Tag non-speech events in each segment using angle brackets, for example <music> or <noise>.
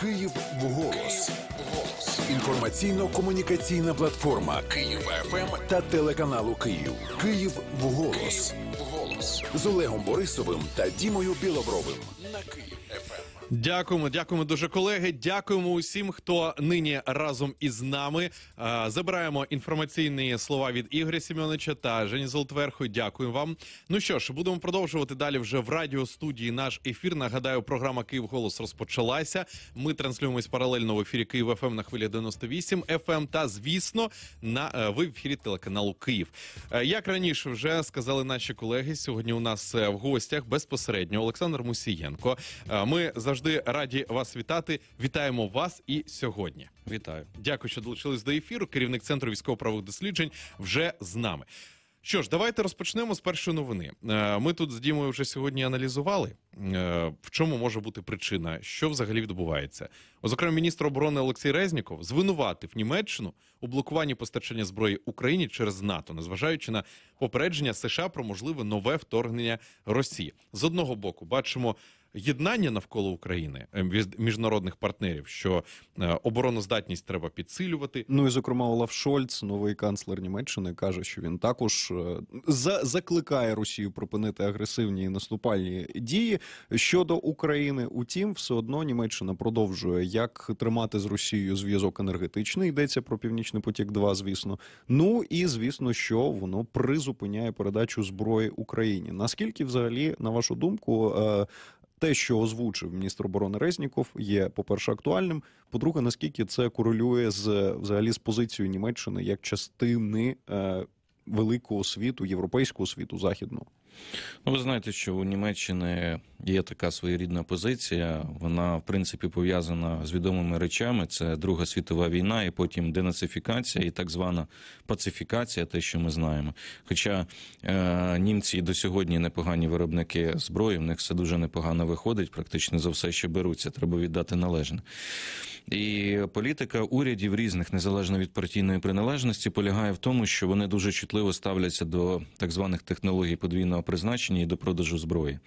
Київ голос. Інформаційно-комунікаційна платформа Київ ФМ ем та телеканалу Київ. Київ вголос. З Олегом Борисовим та Дімою Біловровим на Київ. Дякуємо, дякуємо дуже колеги. Дякуємо усім, хто нині разом із нами. Забираємо інформаційні слова від Ігоря Сіменовича та Жені Золотверху. Дякую вам. Ну що ж, будемо продовжувати далі вже в радіостудії наш ефір. Нагадаю, програма Київ Голос розпочалася. Ми транслюємось паралельно в ефірі Київ ФМ на хвилі 98 FM Та звісно, на ви е, в ефірі телеканалу Київ. Е, як раніше вже сказали наші колеги, сьогодні у нас е, в гостях безпосередньо Олександр Мусієнко. Ми завжди завжди раді вас вітати. Вітаємо вас і сьогодні. Вітаю, дякую, що долучились до ефіру. Керівник центру військово-правових досліджень вже з нами. Що ж, давайте розпочнемо з першої новини. Е, ми тут з Дімою вже сьогодні аналізували, е, в чому може бути причина, що взагалі відбувається. Зокрема, міністр оборони Олексій Резніков звинуватив Німеччину у блокуванні постачання зброї Україні через НАТО, незважаючи на попередження США про можливе нове вторгнення Росії. З одного боку бачимо єднання навколо України ем, від міжнародних партнерів, що е, обороноздатність треба підсилювати. Ну і зокрема, Олаф Шольц, новий канцлер Німеччини, каже, що він також е, за закликає Росію припинити агресивні і наступальні дії щодо України. Утім, все одно Німеччина продовжує як тримати з Росією зв'язок енергетичний. Йдеться про північний потік. 2 звісно. Ну і звісно, що воно призупиняє передачу зброї Україні. Наскільки взагалі, на вашу думку, е, те, що озвучив міністр оборони Резніков, є по перше актуальним. По-друге, наскільки це корелює з взагалі з позицією Німеччини як частини е, великого світу, європейського світу західного. Ну, ви знаєте, що у Німеччини є така своєрідна позиція. Вона, в принципі, пов'язана з відомими речами. Це Друга світова війна, і потім денацифікація, і так звана пацифікація, те, що ми знаємо. Хоча е, німці до сьогодні непогані виробники зброї, в них все дуже непогано виходить, практично за все, що беруться, треба віддати належне. І політика урядів різних, незалежно від партійної приналежності, полягає в тому, що вони дуже чутливо ставляться до так званих технологій подвійного призначені і до продажу зброї.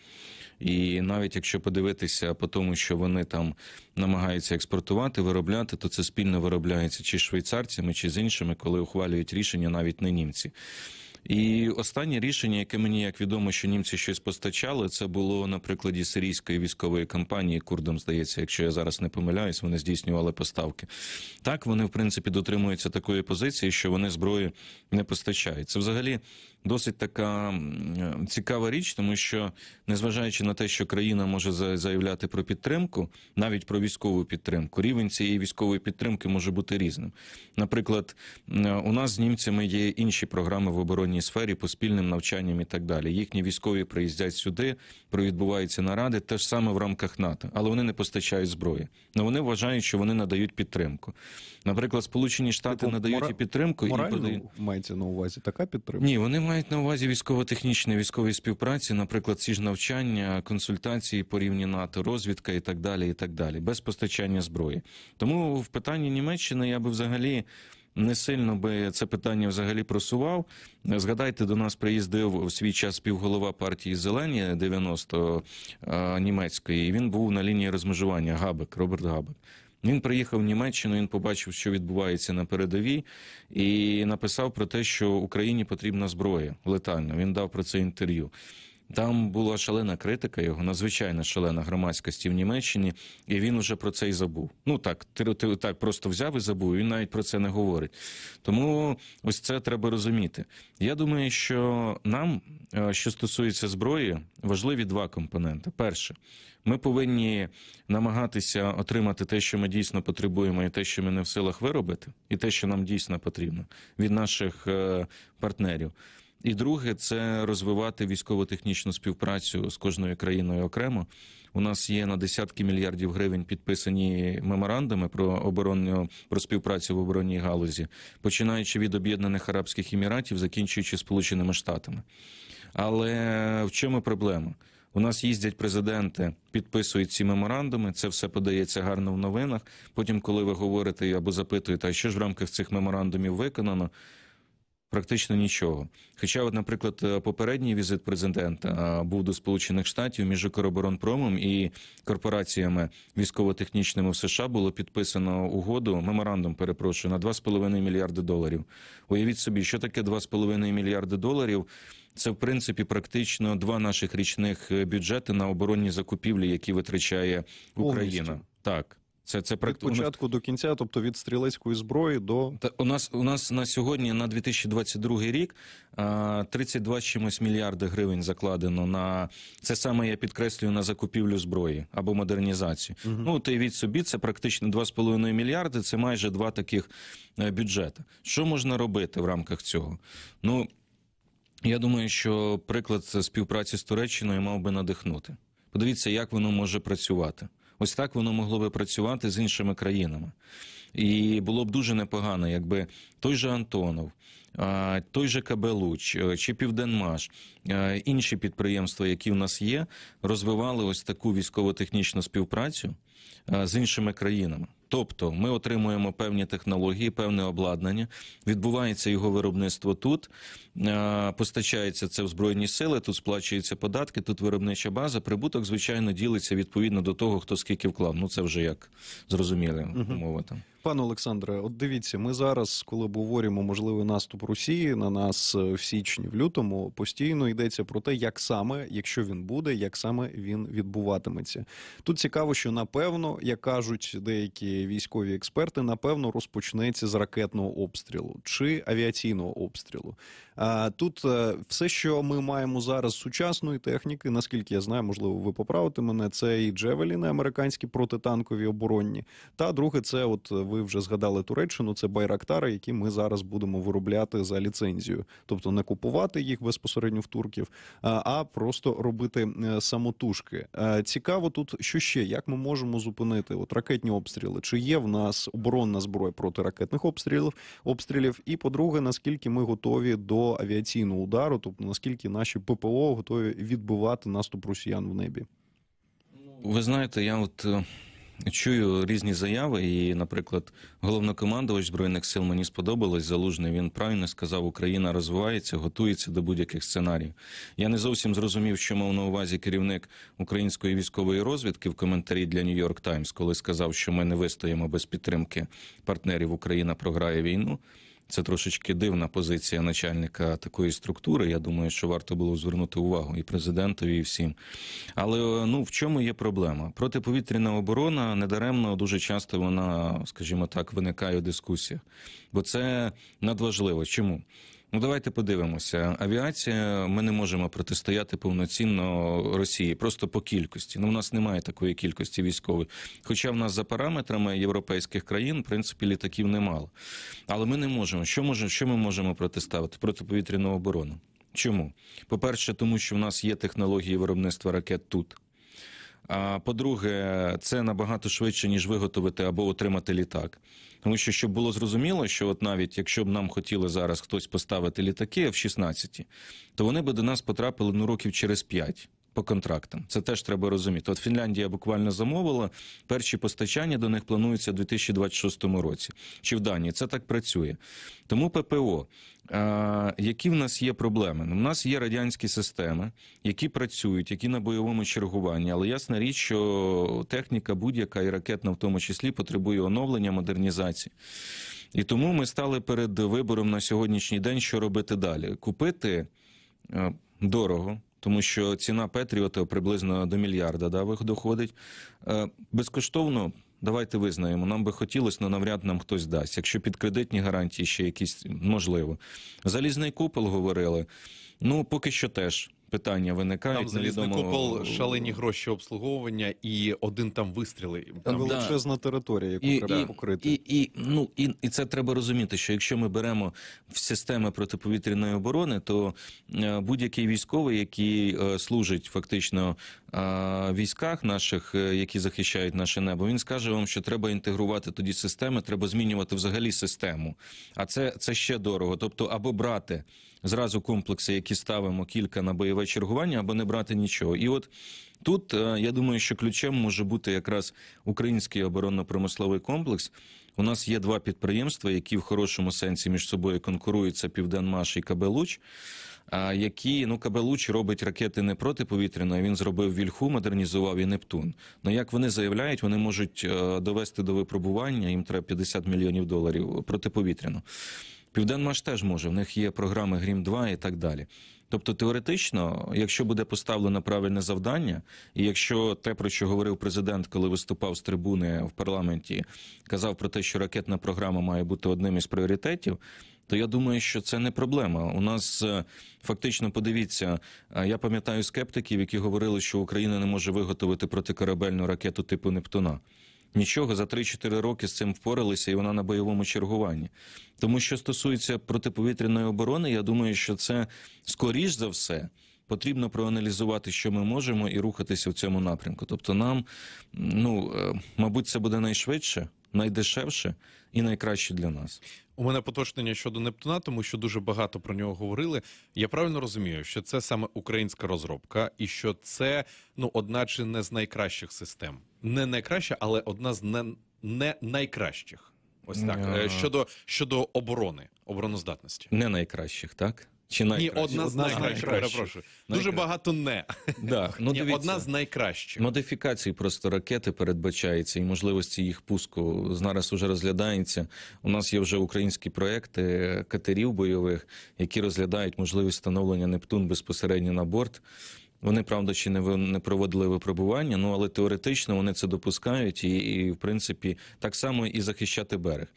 І навіть якщо подивитися по тому, що вони там намагаються експортувати, виробляти, то це спільно виробляється чи швейцарцями, чи з іншими, коли ухвалюють рішення навіть не німці. І останнє рішення, яке мені як відомо, що німці щось постачали, це було на прикладі сирійської військової кампанії. Курдом здається, якщо я зараз не помиляюсь, вони здійснювали поставки. Так вони в принципі дотримуються такої позиції, що вони зброї не постачають. Це взагалі досить така е, цікава річ, тому що незважаючи на те, що країна може заявляти про підтримку, навіть про військову підтримку, рівень цієї військової підтримки може бути різним. Наприклад, е, у нас з німцями є інші програми в оборонній сфері по спільним навчанням і так далі. Їхні військові приїздять сюди, відбуваються наради, те ж саме в рамках НАТО, але вони не постачають зброї. Но ну, вони вважають, що вони надають підтримку. Наприклад, Сполучені Штати Типу, надають мора... і підтримку, і подають мається на увазі така підтримка. Ні, вони мають мають на увазі військово-технічної військової співпраці, наприклад, ці ж навчання, консультації по рівні НАТО, розвідка і так далі, і так далі, без постачання зброї. Тому в питанні Німеччини я би взагалі. Не сильно би це питання взагалі просував. Згадайте, до нас приїздив в свій час співголова партії Зелені 90 німецької. і Він був на лінії розмежування Габек, Роберт Габек. Він приїхав в Німеччину. Він побачив, що відбувається на передовій, і написав про те, що Україні потрібна зброя летальна. Він дав про це інтерв'ю. Там була шалена критика його, надзвичайно шалена громадськості в Німеччині, і він уже про це й забув. Ну так, так просто взяв і забув. Він навіть про це не говорить. Тому ось це треба розуміти. Я думаю, що нам, е, що стосується зброї, важливі два компоненти. Перше, ми повинні намагатися отримати те, що ми дійсно потребуємо, і те, що ми не в силах виробити, і те, що нам дійсно потрібно від наших е, партнерів. І друге, це розвивати військово-технічну співпрацю з кожною країною окремо. У нас є на десятки мільярдів гривень підписані меморандуми про оборонню про співпрацю в оборонній галузі, починаючи від Об'єднаних Арабських Еміратів, закінчуючи Сполученими Штатами. Але в чому проблема? У нас їздять президенти, підписують ці меморандуми. Це все подається гарно в новинах. Потім, коли ви говорите або запитуєте, а що ж в рамках цих меморандумів виконано практично нічого. Хоча, от, наприклад, е, попередній візит президента е, був до Сполучених Штатів між Укроборонпромом і корпораціями військово-технічними в США було підписано угоду меморандум, перепрошую, на 2,5 мільярди доларів. Уявіть собі, що таке 2,5 мільярди доларів. Це в принципі практично два наших річних е, бюджети на оборонні закупівлі, які витрачає Україна. Повністю. Так. Це це практи... від початку до кінця, тобто від стрілецької зброї до та у нас у нас на сьогодні на 2022 рік 32 чимось мільярди гривень закладено на це саме я підкреслюю на закупівлю зброї або модернізацію. Угу. Ну ти від собі це практично 2,5 мільярди. Це майже два таких е, бюджети. Що можна робити в рамках цього? Ну я думаю, що приклад співпраці з Туреччиною мав би надихнути. Подивіться, як воно може працювати. Ось так воно могло би працювати з іншими країнами. І було б дуже непогано, якби той же Антонов, той же Кабелуч е, чи Південмаш, е, інші підприємства, які в нас є, розвивали ось таку військово-технічну співпрацю е, з іншими країнами. Тобто ми отримуємо певні технології, певне обладнання. Відбувається його виробництво тут, е, постачається це в збройні сили, тут сплачуються податки, тут виробнича база. Прибуток звичайно ділиться відповідно до того, хто скільки вклав. Ну це вже як зрозуміла умова там. Пане Олександре, от дивіться, ми зараз, коли обговорюємо можливий наступ Росії на нас е, в січні, в лютому постійно йдеться про те, як саме, якщо він буде, як саме він відбуватиметься. Тут цікаво, що напевно, як кажуть деякі військові експерти, напевно розпочнеться з ракетного обстрілу чи авіаційного обстрілу. А тут е, все, що ми маємо зараз сучасної техніки, наскільки я знаю, можливо, ви поправите мене. Це і Джевеліни американські протитанкові оборонні, та друге, це от ви вже згадали Туреччину. Це байрактари, які ми зараз будемо виробляти за ліцензію, тобто не купувати їх безпосередньо в турків, а просто робити е, самотужки. Е, цікаво тут, що ще як ми можемо зупинити от ракетні обстріли, чи є в нас оборонна зброя проти ракетних обстрілів обстрілів? І по-друге, наскільки ми готові до авіаційного удару, тобто наскільки наші ППО готові відбивати наступ росіян в небі? Ви знаєте, я от. Е, чую різні заяви. І, наприклад, головнокомандувач збройних сил мені сподобалось залужний. Він правильно сказав, Україна розвивається, готується до будь-яких сценаріїв. Я не зовсім зрозумів, що мав на увазі керівник української військової розвідки в коментарі для Нью-Йорк Таймс, коли сказав, що ми не вистоїмо без підтримки партнерів. Україна програє війну. Це трошечки дивна позиція начальника такої структури. Я думаю, що варто було звернути увагу і президентові, і всім. Але е, ну в чому є проблема? Протиповітряна оборона недаремно дуже часто вона, скажімо так, виникає в дискусіях, бо це надважливо. Чому? Ну, давайте подивимося. Авіація. Ми не можемо протистояти повноцінно Росії просто по кількості. Ну, в нас немає такої кількості військової. Хоча в нас за параметрами європейських країн, в принципі, літаків немало. Але ми не можемо. Що може, що ми можемо протиставити? Протиповітряну оборону. Чому? По перше, тому що в нас є технології виробництва ракет тут. А по-друге, це набагато швидше ніж виготовити або отримати літак. Тому що щоб було зрозуміло, що от навіть якщо б нам хотіли зараз хтось поставити літаки в 16, то вони би до нас потрапили ну років через 5 по контрактам. Це теж треба розуміти. От Фінляндія буквально замовила перші постачання до них плануються у 2026 році. Чи в Данії це так працює? Тому ППО. Які в нас є проблеми? У ну, нас є радянські системи, які працюють, які на бойовому чергуванні, але ясна річ, що техніка будь-яка і ракетна, в тому числі, потребує оновлення, модернізації. І тому ми стали перед вибором на сьогоднішній день, що робити далі: купити е, дорого, тому що ціна Петріота приблизно до мільярда да, доходить. Е, безкоштовно давайте визнаємо. Нам би хотілося, але навряд нам хтось дасть. Якщо під кредитні гарантії ще якісь можливо. Залізний купол говорили. Ну поки що теж питання виникають. Там залізний невідомо... купол, е, шалені гроші обслуговування і один там вистріли. Там величезна територія, яку і, треба і, покрити. І і, ну, і, і це треба розуміти, що якщо ми беремо в системи протиповітряної оборони, то е, будь-який військовий, який е, служить фактично е, військах наших, е, які захищають наше небо, він скаже вам, що треба інтегрувати тоді системи, треба змінювати взагалі систему. А це, це ще дорого. Тобто, або брати зразу комплекси, які ставимо кілька на бойове чергування, або не брати нічого. І от тут е, я думаю, що ключем може бути якраз український оборонно-промисловий комплекс. У нас є два підприємства, які в хорошому сенсі між собою конкуруються Південмаш і Кабелуч, «Луч». Е, які ну Кабелуч робить ракети не протиповітряно. він зробив вільху, модернізував і Нептун. Ну як вони заявляють, вони можуть е, довести до випробування. Їм треба 50 мільйонів доларів протиповітряно. Південмаш теж може. В них є програми Грім 2 і так далі. Тобто, теоретично, якщо буде поставлено правильне завдання, і якщо те, про що говорив президент, коли виступав з трибуни в парламенті, казав про те, що ракетна програма має бути одним із пріоритетів. То я думаю, що це не проблема. У нас е, фактично подивіться. Е, я пам'ятаю скептиків, які говорили, що Україна не може виготовити протикорабельну ракету типу Нептуна. Нічого за 3-4 роки з цим впоралися, і вона на бойовому чергуванні. Тому що стосується протиповітряної оборони, я думаю, що це скоріш за все. Потрібно проаналізувати, що ми можемо, і рухатися в цьому напрямку. Тобто, нам ну е, мабуть, це буде найшвидше, найдешевше і найкраще для нас. У мене поточнення щодо Нептуна, тому що дуже багато про нього говорили. Я правильно розумію, що це саме українська розробка, і що це ну одна чи не з найкращих систем не найкраща, але одна з не, не найкращих. Ось так Е, е. щодо щодо оборони, обороноздатності. Не найкращих, так? Чи Ні, одна з найкращих. Перепрошую. Дуже багато не Да. <laughs> Ну, Ні, дивіться, одна з найкращих. модифікацій. просто ракети передбачається і можливості їх пуску зараз уже розглядається. У нас є вже українські проекти катерів бойових, які розглядають можливість встановлення Нептун безпосередньо на борт. Вони правда ще не не проводили випробування, ну але теоретично вони це допускають, і, і в принципі так само і захищати берег.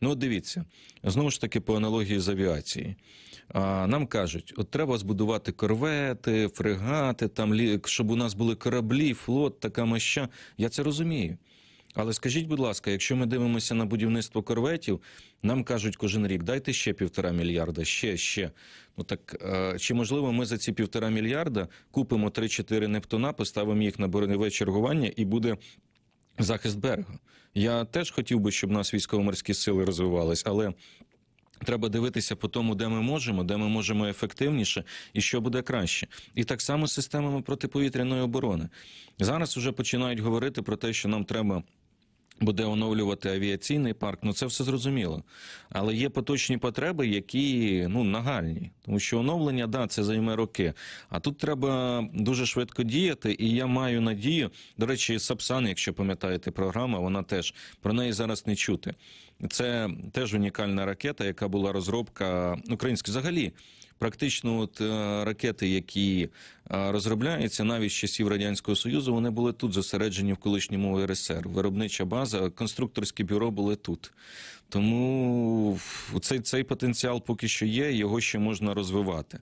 Ну, от дивіться знову ж таки по аналогії з авіації. А, Нам кажуть, от треба збудувати корвети, фрегати, там щоб у нас були кораблі, флот, така маща. Я це розумію. Але скажіть, будь ласка, якщо ми дивимося на будівництво корветів, нам кажуть кожен рік, дайте ще півтора мільярда, ще ще. Ну так е, чи можливо ми за ці півтора мільярда купимо 3-4 нептуна, поставимо їх на бороневе чергування і буде захист берега? Я теж хотів би, щоб у нас військово-морські сили розвивались, але треба дивитися по тому де ми можемо де ми можемо ефективніше і що буде краще і так само з системами протиповітряної оборони зараз вже починають говорити про те що нам треба Буде оновлювати авіаційний парк, ну це все зрозуміло. Але є поточні потреби, які ну нагальні, тому що оновлення, да, це займе роки. А тут треба дуже швидко діяти, і я маю надію. До речі, Сапсан, якщо пам'ятаєте, програма, вона теж про неї зараз не чути. Це теж унікальна ракета, яка була розробка українська взагалі. Практично, от е, ракети, які е, розробляються навіть з часів радянського союзу, вони були тут зосереджені в колишньому РСР. Виробнича база, конструкторське бюро були тут. Тому цей, цей потенціал поки що є, його ще можна розвивати.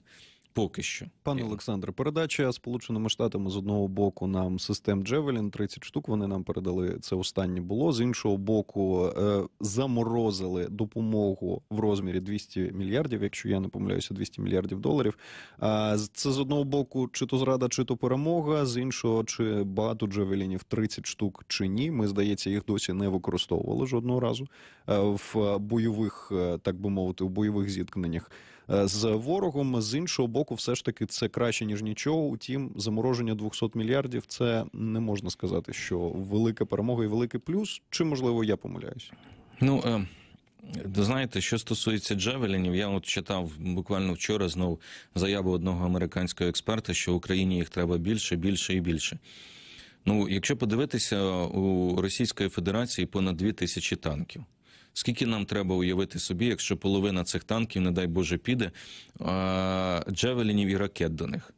Поки що, пане Олександре, передача Сполученими Штатами з одного боку нам систем Джевелін 30 штук. Вони нам передали це останнє було з іншого боку, е, заморозили допомогу в розмірі 200 мільярдів. Якщо я не помиляюся, 200 мільярдів доларів. Е, це з одного боку, чи то зрада, чи то перемога. З іншого, чи багато Джевелінів 30 штук чи ні. Ми здається, їх досі не використовували жодного разу е, в бойових, так би мовити, в бойових зіткненнях. Е, з ворогом. З іншого боку, все ж таки це краще ніж нічого. Утім, замороження 200 мільярдів це не можна сказати, що велика перемога і великий плюс. Чи можливо я помиляюсь? Ну е... Знаєте, що стосується Джевелінів, я от читав буквально вчора знов заяву одного американського експерта, що в Україні їх треба більше, більше і більше. Ну, якщо подивитися е, у Російської Федерації понад дві тисячі танків. Скільки нам треба уявити собі, якщо половина цих танків, не дай Боже, піде джевелінів і ракет до них?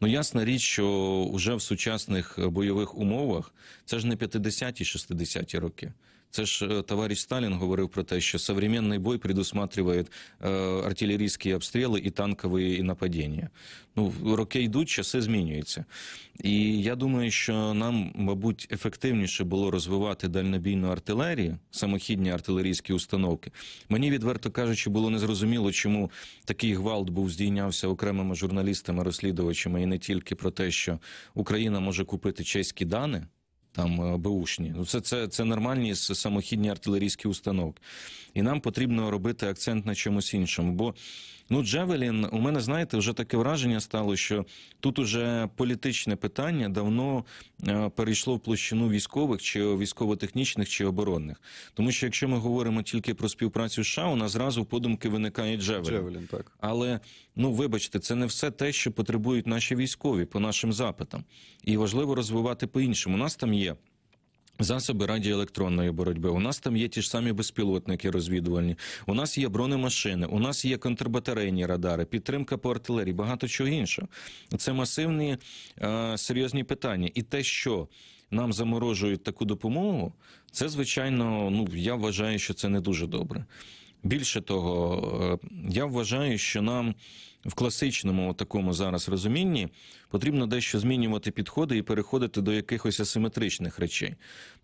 Ну, ясна річ, що вже в сучасних бойових умовах це ж не 50-ті, 60-ті роки. Це ж е, товариш Сталін говорив про те, що современний бой предусматриває е, артилерійські обстріли і танкові нападіння. Ну роки йдуть, часи змінюються. І я думаю, що нам, мабуть, ефективніше було розвивати дальнобійну артилерію, самохідні артилерійські установки. Мені відверто кажучи, було незрозуміло, чому такий гвалт був здійнявся окремими журналістами, розслідувачами, і не тільки про те, що Україна може купити чеські дани там е, Бушні. Ну це це це нормальні самохідні артилерійські установки. І нам потрібно робити акцент на чомусь іншому. бо Ну, Джавелін, у мене знаєте, вже таке враження стало, що тут уже політичне питання давно е, перейшло в площину військових, чи військово-технічних, чи оборонних. Тому що якщо ми говоримо тільки про співпрацю США, у нас зразу подумки виникає Джавелін. Джавелін так. Але ну вибачте, це не все те, що потребують наші військові по нашим запитам, і важливо розвивати по іншому. У нас там є. Засоби радіоелектронної боротьби. У нас там є ті ж самі безпілотники розвідувальні. У нас є бронемашини, у нас є контрбатарейні радари, підтримка по артилерії, багато чого іншого. Це масивні е, серйозні питання. І те, що нам заморожують таку допомогу, це звичайно. Ну я вважаю, що це не дуже добре. Більше того, е, я вважаю, що нам в класичному такому зараз розумінні потрібно дещо змінювати підходи і переходити до якихось асиметричних речей.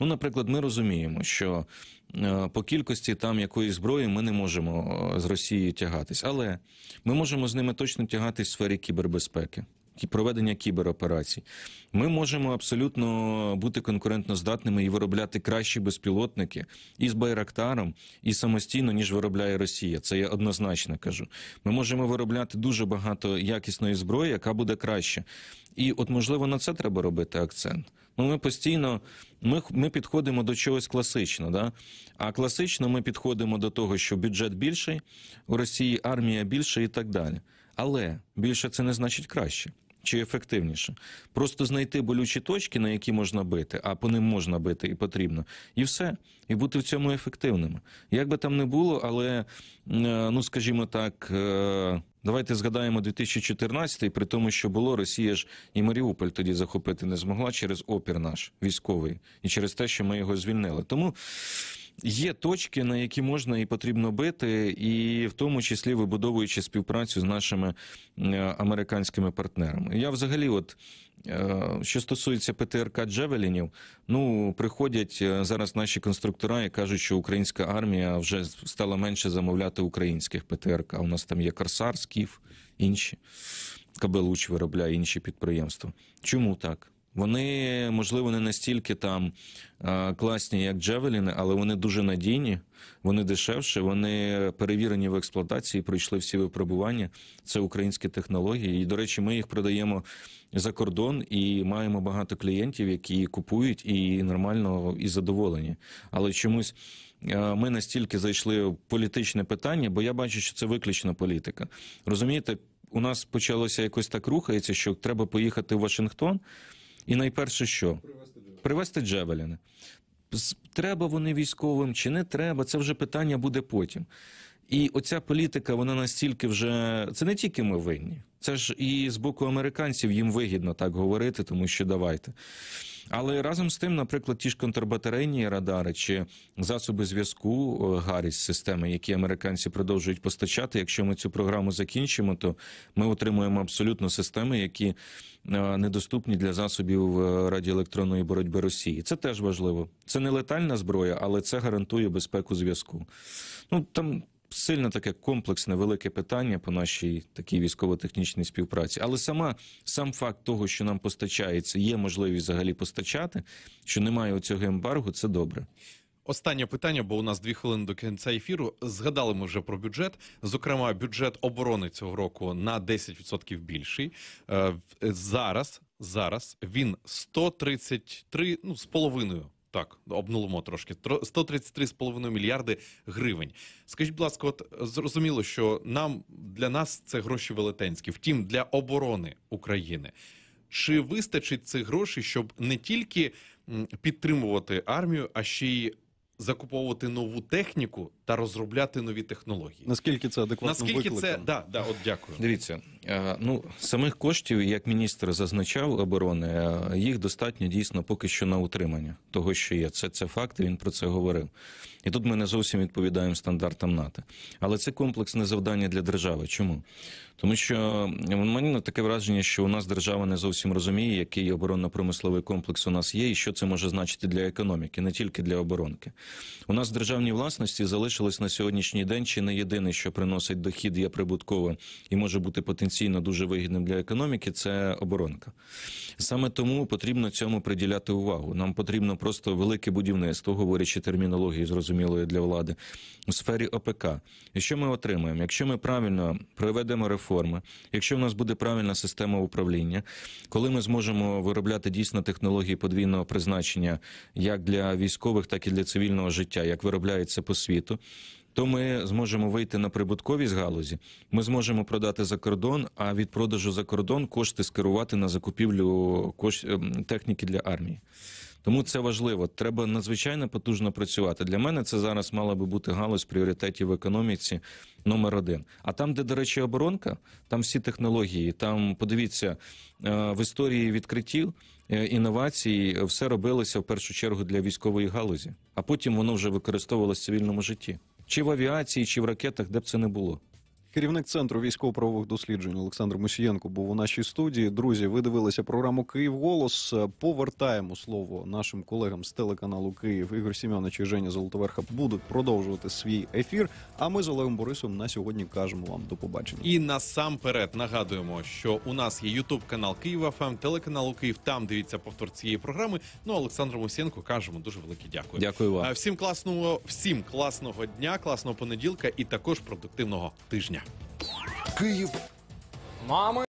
Ну, наприклад, ми розуміємо, що е, по кількості там якоїсь зброї ми не можемо е, з Росією тягатись, але ми можемо з ними точно тягатись в сфері кібербезпеки проведення кібероперацій. Ми можемо абсолютно бути конкурентноздатними і виробляти кращі безпілотники із Байрактаром, і самостійно, ніж виробляє Росія. Це я однозначно кажу. Ми можемо виробляти дуже багато якісної зброї, яка буде краще. І от можливо на це треба робити акцент. Ну, ми постійно ми, ми підходимо до чогось класично. Да? А класично ми підходимо до того, що бюджет більший у Росії, армія більша і так далі. Але більше це не значить краще чи ефективніше. Просто знайти болючі точки, на які можна бити, а по ним можна бити і потрібно, і все, і бути в цьому ефективними. Як би там не було, але е, ну скажімо так. Е, Давайте згадаємо 2014-й, при тому, що було Росія ж і Маріуполь тоді захопити не змогла через опір наш військовий і через те, що ми його звільнили. Тому є точки, на які можна і потрібно бити, і в тому числі вибудовуючи співпрацю з нашими е, американськими партнерами. Я взагалі, от Е, що стосується ПТРК Джевелінів, ну приходять е, зараз наші конструктора і кажуть, що українська армія вже стала менше замовляти українських ПТРК. У нас там є Карсар, інші. Кабелуч виробляє інші підприємства. Чому так? Вони можливо не настільки там класні, як Джевеліни, але вони дуже надійні, вони дешевші, вони перевірені в експлуатації, пройшли всі випробування. Це українські технології. І, до речі, ми їх продаємо за кордон і маємо багато клієнтів, які купують і нормально і задоволені. Але чомусь. Ми настільки зайшли в політичне питання, бо я бачу, що це виключно політика. Розумієте, у нас почалося якось так рухається, що треба поїхати в Вашингтон. І найперше, що привезти Джевеліни. Треба вони військовим чи не треба? Це вже питання буде потім. І оця політика, вона настільки вже це не тільки ми винні. Це ж і з боку американців їм вигідно так говорити, тому що давайте. Але разом з тим, наприклад, ті ж контрбатарейні радари чи засоби зв'язку е, Гарріс системи, які американці продовжують постачати. Якщо ми цю програму закінчимо, то ми отримуємо абсолютно системи, які е, недоступні для засобів е, радіоелектронної боротьби Росії. Це теж важливо. Це не летальна зброя, але це гарантує безпеку зв'язку. Ну там сильно таке комплексне велике питання по нашій такій військово-технічній співпраці. Але сама сам факт того, що нам постачається, є можливість взагалі постачати, що немає оцього ембаргу. це добре. Останнє питання, бо у нас дві хвилини до кінця ефіру. Згадали ми вже про бюджет. Зокрема, бюджет оборони цього року на 10% більший. Е, е, зараз зараз він 133, ну з половиною так, обнулимо трошки 133,5 мільярди гривень. Скажіть, будь ласка, от зрозуміло, що нам для нас це гроші велетенські, втім для оборони України. Чи вистачить цих грошей, щоб не тільки підтримувати армію, а ще й закуповувати нову техніку та розробляти нові технології. Наскільки це адекватно Наскільки викликом? це да, да, от дякую. Дивіться, е, ну самих коштів, як міністр зазначав оборони, е, їх достатньо дійсно поки що на утримання того, що є. Це це факти. Він про це говорив. І тут ми не зовсім відповідаємо стандартам НАТО. Але це комплексне завдання для держави. Чому? Тому що мені на таке враження, що у нас держава не зовсім розуміє, який оборонно-промисловий комплекс у нас є, і що це може значити для економіки, не тільки для оборонки. У нас в державній власності залишилось на сьогоднішній день чи не єдине, що приносить дохід, є прибутковим і може бути потенційно дуже вигідним для економіки. Це оборонка. Саме тому потрібно цьому приділяти увагу. Нам потрібно просто велике будівництво, говорячи термінології зрозумілої для влади у сфері ОПК. І що ми отримаємо? Якщо ми правильно проведемо реформи, якщо в нас буде правильна система управління, коли ми зможемо виробляти дійсно технології подвійного призначення як для військових, так і для цивільних суспільного життя, як виробляється по світу, то ми зможемо вийти на прибутковість галузі. Ми зможемо продати за кордон. А від продажу за кордон кошти скерувати на закупівлю ем, техніки для армії. Тому це важливо. Треба надзвичайно потужно працювати. Для мене це зараз мала би бути галузь пріоритетів в економіці номер один. А там, де, до речі, оборонка, там всі технології. Там подивіться е, в історії відкриттів. Е, інновації все робилося в першу чергу для військової галузі, а потім воно вже використовувалося в цивільному житті, чи в авіації, чи в ракетах, де б це не було. Керівник центру військово-правових досліджень Олександр Мусієнко був у нашій студії. Друзі, ви дивилися програму Київ Голос. Повертаємо слово нашим колегам з телеканалу Київ Ігор Сім'янович і Женя Золотоверха будуть продовжувати свій ефір. А ми з Олегом Борисом на сьогодні кажемо вам до побачення. І насамперед нагадуємо, що у нас є Ютуб канал Київ ФМ, телеканал Київ. Там дивіться повтор цієї програми. Ну Олександру Мусієнко кажемо дуже велике дякую. Дякую вам е, всім класного, всім класного дня, класного понеділка і також продуктивного тижня. Київ. Мама.